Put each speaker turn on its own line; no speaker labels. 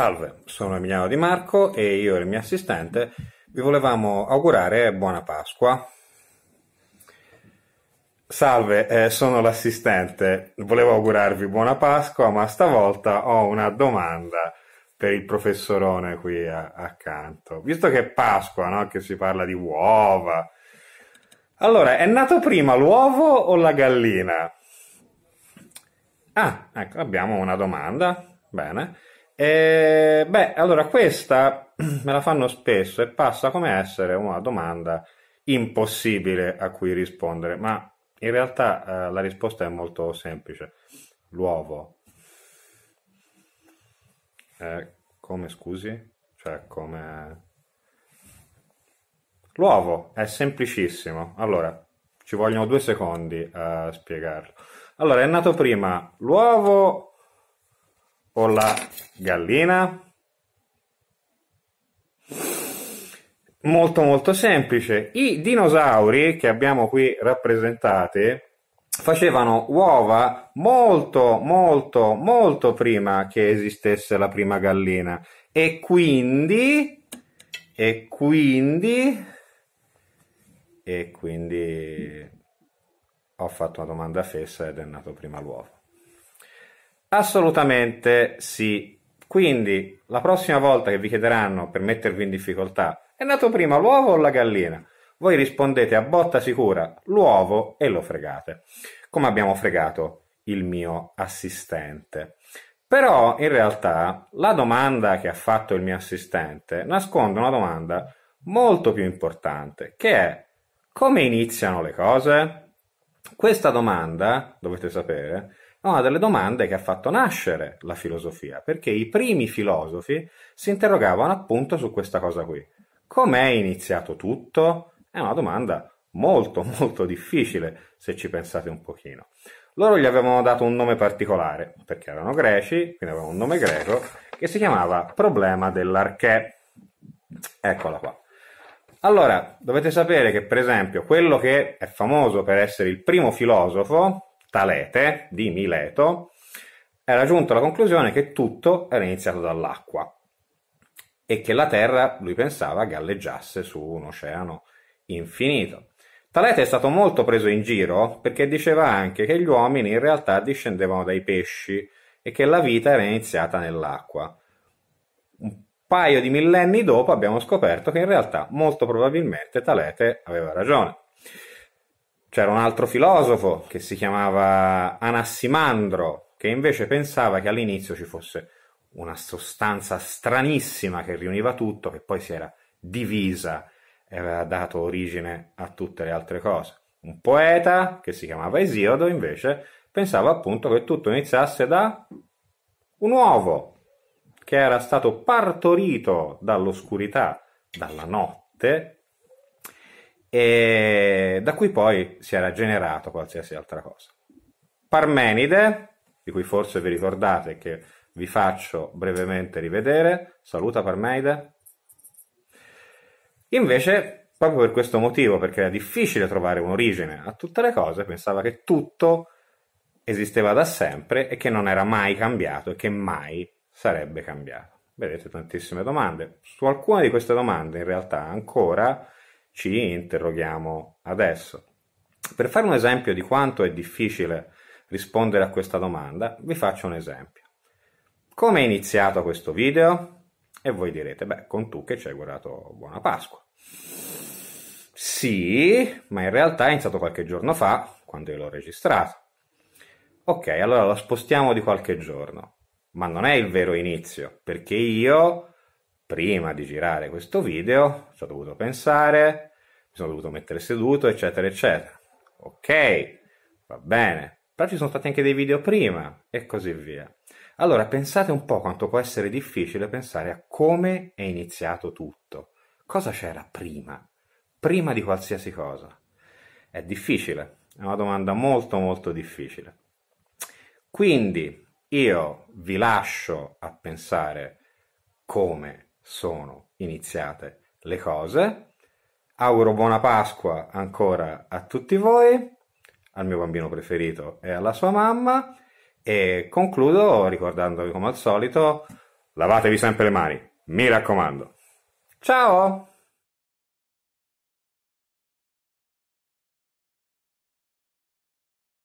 Salve, sono Emiliano Di Marco e io e il mio assistente vi volevamo augurare buona Pasqua. Salve, eh, sono l'assistente. Volevo augurarvi buona Pasqua, ma stavolta ho una domanda per il professorone qui a- accanto. Visto che è Pasqua, no? che si parla di uova. Allora, è nato prima l'uovo o la gallina? Ah, ecco, abbiamo una domanda. Bene. E, beh, allora questa me la fanno spesso e passa come essere una domanda impossibile a cui rispondere, ma in realtà eh, la risposta è molto semplice. L'uovo. Eh, come scusi? Cioè, come... L'uovo è semplicissimo. Allora, ci vogliono due secondi a spiegarlo. Allora, è nato prima l'uovo con la gallina? Molto molto semplice. I dinosauri che abbiamo qui rappresentati facevano uova molto molto molto prima che esistesse la prima gallina e quindi e quindi e quindi ho fatto una domanda fessa ed è nato prima l'uovo. Assolutamente sì. Quindi, la prossima volta che vi chiederanno per mettervi in difficoltà, è nato prima l'uovo o la gallina? Voi rispondete a botta sicura l'uovo e lo fregate, come abbiamo fregato il mio assistente. Però in realtà la domanda che ha fatto il mio assistente nasconde una domanda molto più importante, che è come iniziano le cose? Questa domanda, dovete sapere, è una delle domande che ha fatto nascere la filosofia, perché i primi filosofi si interrogavano appunto su questa cosa qui. Com'è iniziato tutto? È una domanda molto molto difficile se ci pensate un pochino. Loro gli avevano dato un nome particolare, perché erano greci, quindi avevano un nome greco, che si chiamava problema dell'archè. Eccola qua. Allora, dovete sapere che per esempio quello che è famoso per essere il primo filosofo Talete di Mileto, era giunto alla conclusione che tutto era iniziato dall'acqua e che la Terra, lui pensava, galleggiasse su un oceano infinito. Talete è stato molto preso in giro perché diceva anche che gli uomini in realtà discendevano dai pesci e che la vita era iniziata nell'acqua. Un paio di millenni dopo abbiamo scoperto che in realtà molto probabilmente Talete aveva ragione. C'era un altro filosofo che si chiamava Anassimandro, che invece pensava che all'inizio ci fosse una sostanza stranissima che riuniva tutto, che poi si era divisa e aveva dato origine a tutte le altre cose. Un poeta che si chiamava Esiodo invece pensava appunto che tutto iniziasse da un uovo che era stato partorito dall'oscurità, dalla notte, e da cui poi si era generato qualsiasi altra cosa. Parmenide, di cui forse vi ricordate che vi faccio brevemente rivedere, saluta Parmenide. Invece, proprio per questo motivo, perché era difficile trovare un'origine a tutte le cose, pensava che tutto esisteva da sempre e che non era mai cambiato e che mai sarebbe cambiato. Vedete tantissime domande. Su alcune di queste domande in realtà ancora ci interroghiamo adesso. Per fare un esempio di quanto è difficile rispondere a questa domanda, vi faccio un esempio. Come è iniziato questo video? E voi direte, beh, con tu che ci hai guardato buona Pasqua. Sì, ma in realtà è iniziato qualche giorno fa, quando io l'ho registrato. Ok, allora lo spostiamo di qualche giorno, ma non è il vero inizio, perché io, prima di girare questo video, ci ho dovuto pensare, mi sono dovuto mettere seduto, eccetera, eccetera. Ok, va bene, però ci sono stati anche dei video prima e così via. Allora pensate un po' quanto può essere difficile pensare a come è iniziato tutto, cosa c'era prima, prima di qualsiasi cosa. È difficile, è una domanda molto molto difficile. Quindi io vi lascio a pensare come sono iniziate le cose Auguro buona Pasqua ancora a tutti voi, al mio bambino preferito e alla sua mamma e concludo ricordandovi come al solito lavatevi sempre le mani, mi raccomando. Ciao!